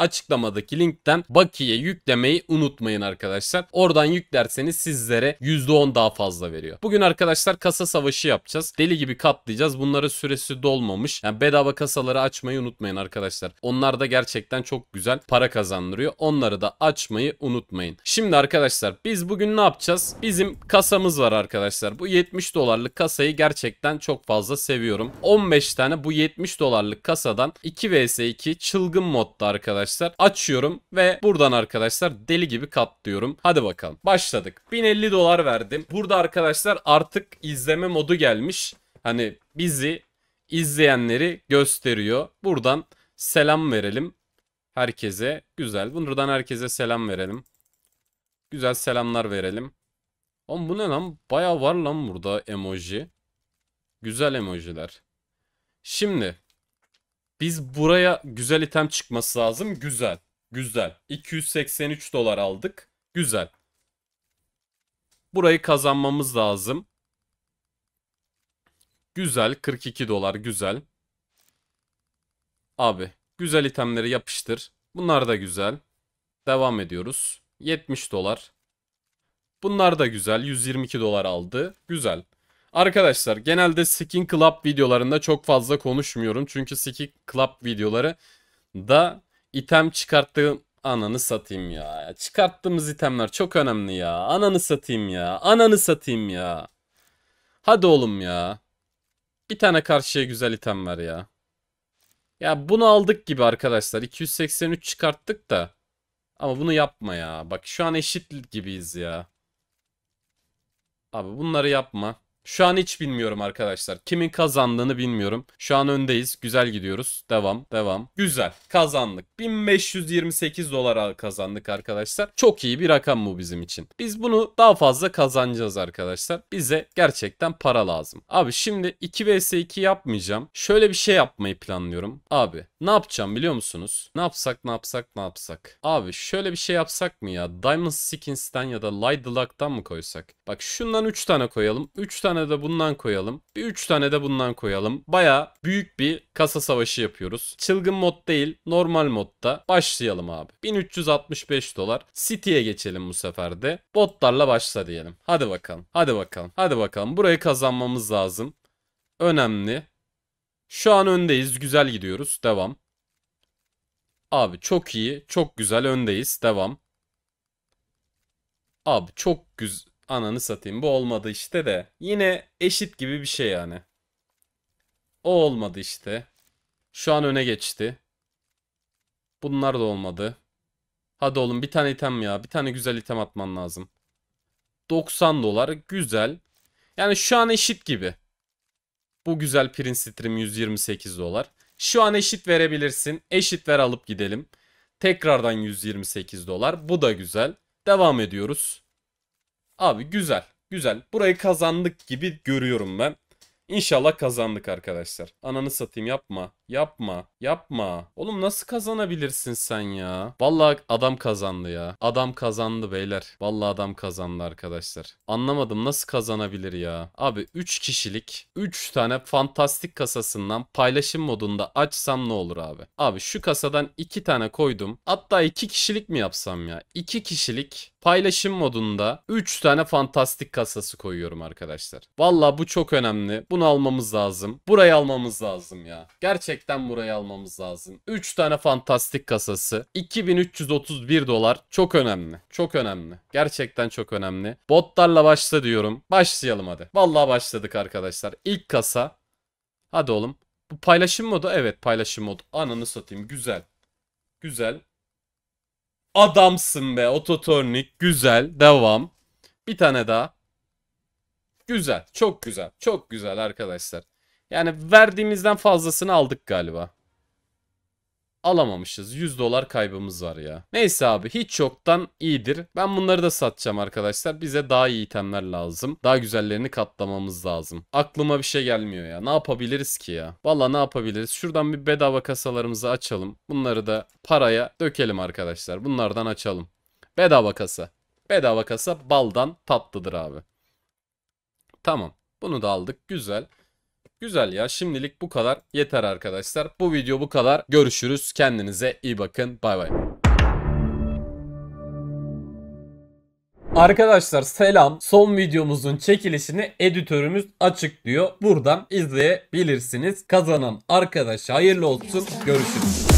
açıklamadaki linkten Baki'ye yüklemeyi unutmayın arkadaşlar. Oradan yüklerseniz sizlere %10 daha fazla veriyor. Bugün arkadaşlar kasa savaşı yapacağız. Deli gibi katlayacağız. Bunlara süresi dolmamış. Yani bedava kasaları açmayı unutmayın arkadaşlar. Onlar da gerçekten çok güzel para kazandırıyor. Onları da açmayı unutmayın. Şimdi arkadaşlar biz bugün ne yapacağız? Bizim kasamız var arkadaşlar. Bu 70 dolarlık kasayı gerçekten çok fazla seviyorum. 15 tane bu 70 dolarlık kasadan 2vs2 çılgın modda arkadaşlar arkadaşlar. Açıyorum ve buradan arkadaşlar deli gibi katlıyorum. Hadi bakalım. Başladık. 1050 dolar verdim. Burada arkadaşlar artık izleme modu gelmiş. Hani bizi izleyenleri gösteriyor. Buradan selam verelim herkese. Güzel. Buradan herkese selam verelim. Güzel selamlar verelim. Oğlum bu ne lan? Baya var lan burada emoji. Güzel emojiler. Şimdi biz buraya güzel item çıkması lazım. Güzel. Güzel. 283 dolar aldık. Güzel. Burayı kazanmamız lazım. Güzel. 42 dolar. Güzel. Abi. Güzel itemleri yapıştır. Bunlar da güzel. Devam ediyoruz. 70 dolar. Bunlar da güzel. 122 dolar aldı. Güzel. Arkadaşlar genelde Skin Club videolarında çok fazla konuşmuyorum. Çünkü Skin Club videoları da item çıkarttığım ananı satayım ya. Çıkarttığımız itemler çok önemli ya. Ananı satayım ya. Ananı satayım ya. Hadi oğlum ya. Bir tane karşıya güzel item var ya. Ya bunu aldık gibi arkadaşlar. 283 çıkarttık da. Ama bunu yapma ya. Bak şu an eşit gibiyiz ya. Abi bunları yapma. Şu an hiç bilmiyorum arkadaşlar. Kimin kazandığını bilmiyorum. Şu an öndeyiz. Güzel gidiyoruz. Devam, devam. Güzel. Kazandık. 1528 dolar kazandık arkadaşlar. Çok iyi bir rakam bu bizim için. Biz bunu daha fazla kazanacağız arkadaşlar. Bize gerçekten para lazım. Abi şimdi 2 vs 2 yapmayacağım. Şöyle bir şey yapmayı planlıyorum. Abi ne yapacağım biliyor musunuz? Ne yapsak, ne yapsak, ne yapsak? Abi şöyle bir şey yapsak mı ya? Diamond Skins'ten ya da Light Luck'tan mı koysak? Bak şundan 3 tane koyalım. 3 tane tane de bundan koyalım. Bir 3 tane de bundan koyalım. Baya büyük bir kasa savaşı yapıyoruz. Çılgın mod değil normal modda başlayalım abi. 1365 dolar. City'ye geçelim bu sefer de. Botlarla başla diyelim. Hadi bakalım. Hadi bakalım. Hadi bakalım. Burayı kazanmamız lazım. Önemli. Şu an öndeyiz. Güzel gidiyoruz. Devam. Abi çok iyi. Çok güzel öndeyiz. Devam. Abi çok güzel. Ananı satayım bu olmadı işte de. Yine eşit gibi bir şey yani. O olmadı işte. Şu an öne geçti. Bunlar da olmadı. Hadi oğlum bir tane item ya. Bir tane güzel item atman lazım. 90 dolar güzel. Yani şu an eşit gibi. Bu güzel Prince Stream 128 dolar. Şu an eşit verebilirsin. Eşit ver alıp gidelim. Tekrardan 128 dolar. Bu da güzel. Devam ediyoruz. Abi güzel. Güzel. Burayı kazandık gibi görüyorum ben. İnşallah kazandık arkadaşlar. Ananı satayım yapma. Yapma. Yapma. Oğlum nasıl kazanabilirsin sen ya? Vallahi adam kazandı ya. Adam kazandı beyler. Vallahi adam kazandı arkadaşlar. Anlamadım nasıl kazanabilir ya? Abi 3 kişilik 3 tane fantastik kasasından paylaşım modunda açsam ne olur abi? Abi şu kasadan 2 tane koydum. Hatta 2 kişilik mi yapsam ya? 2 kişilik Paylaşım modunda 3 tane fantastik kasası koyuyorum arkadaşlar. Valla bu çok önemli. Bunu almamız lazım. Burayı almamız lazım ya. Gerçekten burayı almamız lazım. 3 tane fantastik kasası. 2331 dolar. Çok önemli. Çok önemli. Gerçekten çok önemli. Botlarla başla diyorum. Başlayalım hadi. Valla başladık arkadaşlar. İlk kasa. Hadi oğlum. Bu paylaşım modu. Evet paylaşım modu. Ananı satayım. Güzel. Güzel. Adamsın be. Ototornik. Güzel. Devam. Bir tane daha. Güzel. Çok güzel. Çok güzel arkadaşlar. Yani verdiğimizden fazlasını aldık galiba alamamışız. 100 dolar kaybımız var ya. Neyse abi hiç yoktan iyidir. Ben bunları da satacağım arkadaşlar. Bize daha iyi itemler lazım. Daha güzellerini katlamamız lazım. Aklıma bir şey gelmiyor ya. Ne yapabiliriz ki ya? Valla ne yapabiliriz? Şuradan bir bedava kasalarımızı açalım. Bunları da paraya dökelim arkadaşlar. Bunlardan açalım. Bedava kasa. Bedava kasa baldan tatlıdır abi. Tamam. Bunu da aldık. Güzel. Güzel ya şimdilik bu kadar yeter arkadaşlar. Bu video bu kadar. Görüşürüz. Kendinize iyi bakın. Bay bay. Arkadaşlar selam. Son videomuzun çekilişini editörümüz açıklıyor. Buradan izleyebilirsiniz. Kazanan arkadaş hayırlı olsun. Görüşürüz.